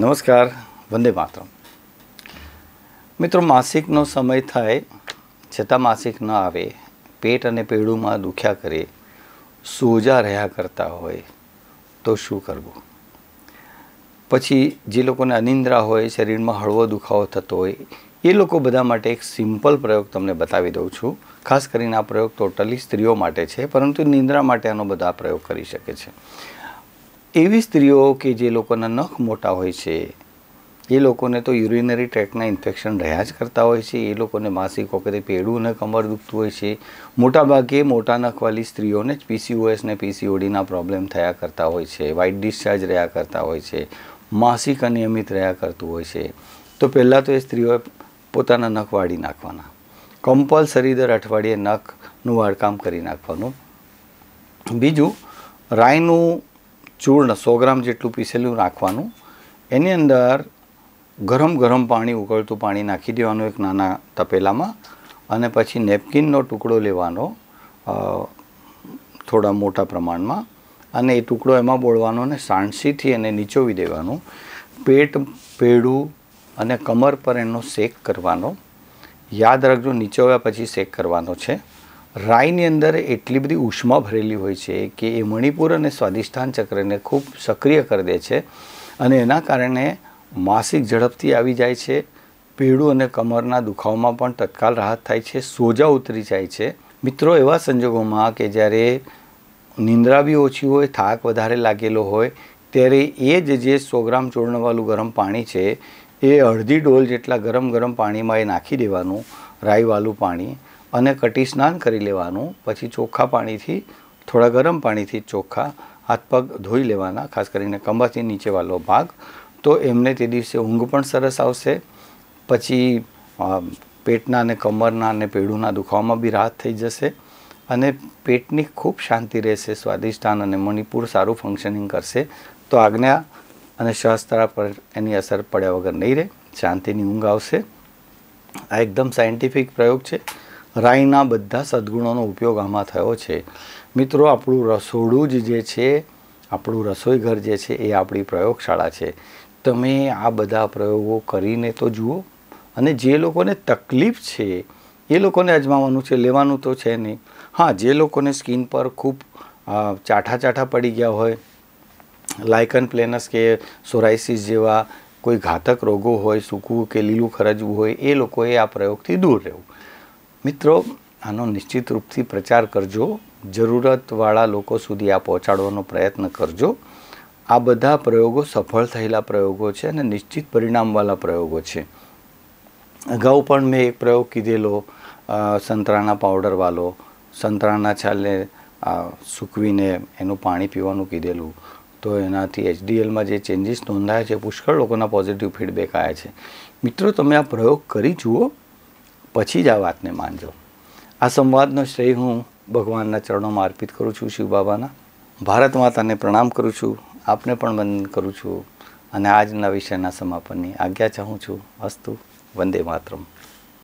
નમસ્કાર વંદે માતરમ મિત્રો માસિકનો સમય થાય છતાં માસિક ન આવે પેટ અને પેડુમાં દુખ્યા કરે સોજા રહ્યા કરતા હોય તો શું કરવું પછી જે લોકોને અનિંદ્રા હોય શરીરમાં હળવો દુખાવો થતો હોય એ લોકો બધા માટે એક સિમ્પલ પ્રયોગ તમને બતાવી દઉં છું ખાસ કરીને આ પ્રયોગ ટોટલી સ્ત્રીઓ માટે છે પરંતુ નિંદ્રા માટે આનો બધા પ્રયોગ કરી શકે છે એવી સ્ત્રીઓ કે જે લોકોના નખ મોટા હોય છે એ લોકોને તો યુરિનરી ટ્રેકના ઇન્ફેક્શન રહ્યા જ કરતા હોય છે એ લોકોને માસિક વખતે પેડું અને કમર દુખતું હોય છે મોટાભાગે મોટા નખવાલી સ્ત્રીઓને જ પીસીઓએસ ને પીસીઓડીના પ્રોબ્લેમ થયા કરતા હોય છે વાઇટ ડિસ્ચાર્જ રહ્યા કરતા હોય છે માસિક અનિયમિત રહ્યા કરતું હોય છે તો પહેલાં તો એ સ્ત્રીઓએ પોતાના નખ વાળી નાખવાના કમ્પલસરી દર અઠવાડિયે નખનું વાળકામ કરી નાખવાનું બીજું રાયનું ચૂર્ણ સો ગ્રામ જેટલું પીસેલું નાખવાનું એની અંદર ગરમ ગરમ પાણી ઉકળતું પાણી નાખી દેવાનું એક નાના તપેલામાં અને પછી નેપકિનનો ટુકડો લેવાનો થોડા મોટા પ્રમાણમાં અને એ ટુકડો એમાં બોળવાનો અને સાણસીથી એને નીચોવી દેવાનું પેટ પેડું અને કમર પર એનો શેક કરવાનો યાદ રાખજો નીચોવ્યા પછી શેક કરવાનો છે રાઈની અંદર એટલી બધી ઉષ્મા ભરેલી હોય છે કે એ મણિપુર અને સ્વાદિષ્ઠાન ચક્રને ખૂબ સક્રિય કરી દે છે અને એના કારણે માસિક ઝડપથી આવી જાય છે પેડું અને કમરના દુખાવામાં પણ તત્કાલ રાહત થાય છે સોજા ઉતરી જાય છે મિત્રો એવા સંજોગોમાં કે જ્યારે નિંદ્રા બી ઓછી હોય થાક વધારે લાગેલો હોય ત્યારે એ જ જે સો ગ્રામ ચૂર્ણવાળું ગરમ પાણી છે એ અડધી ડોલ જેટલા ગરમ ગરમ પાણીમાં એ નાખી દેવાનું રાઈવાળું પાણી અને કટી સ્નાન કરી લેવાનું પછી ચોખ્ખા પાણીથી થોડા ગરમ પાણીથી ચોખ્ખા હાથ પગ ધોઈ લેવાના ખાસ કરીને કંબાથી નીચેવાળો ભાગ તો એમને તે દિવસે ઊંઘ પણ સરસ આવશે પછી પેટના અને કમરના અને પેઢુના દુખાવામાં બી રાહત થઈ જશે અને પેટની ખૂબ શાંતિ રહેશે સ્વાદિષ્ઠાન અને મણિપુર સારું ફંક્શનિંગ કરશે તો આજ્ઞા અને સહસ્ત્રા પર એની અસર પડ્યા વગર નહીં રહે શાંતિની ઊંઘ આવશે આ એકદમ સાયન્ટિફિક પ્રયોગ છે રાઈના બધા સદગુણોનો ઉપયોગ આમાં થયો છે મિત્રો આપણું રસોડું જ જે છે આપણું રસોઈ ઘર જે છે એ આપણી પ્રયોગશાળા છે તમે આ બધા પ્રયોગો કરીને તો જુઓ અને જે લોકોને તકલીફ છે એ લોકોને અજમાવવાનું છે લેવાનું તો છે નહીં હા જે લોકોને સ્કિન પર ખૂબ ચાઠા ચાઠા પડી ગયા હોય લાયકન પ્લેનસ કે સોરાઇસિસ જેવા કોઈ ઘાતક રોગો હોય સૂકવું કે લીલું ખરજવું હોય એ લોકોએ આ પ્રયોગથી દૂર રહેવું મિત્રો આનો નિશ્ચિત રૂપથી પ્રચાર કરજો જરૂરતવાળા લોકો સુધી આ પહોંચાડવાનો પ્રયત્ન કરજો આ બધા પ્રયોગો સફળ થયેલા પ્રયોગો છે અને નિશ્ચિત પરિણામવાળા પ્રયોગો છે અગાઉ પણ મેં એક પ્રયોગ કીધેલો સંતરાના પાવડરવાળો સંતરાના છાલને સૂકવીને એનું પાણી પીવાનું કીધેલું તો એનાથી એચડીએલમાં જે ચેન્જીસ નોંધાયા છે પુષ્કળ લોકોના પોઝિટિવ ફીડબેક આવ્યા છે મિત્રો તમે આ પ્રયોગ કરી જુઓ પછી જ આ વાતને માનજો આ સંવાદનો શ્રેય હું ભગવાનના ચરણોમાં અર્પિત કરું છું શિવ બાબાના ભારત માતાને પ્રણામ કરું છું આપને પણ વંદન કરું છું અને આજના વિષયના સમાપનની આજ્ઞા ચાહું છું અસ્તુ વંદે માતરમ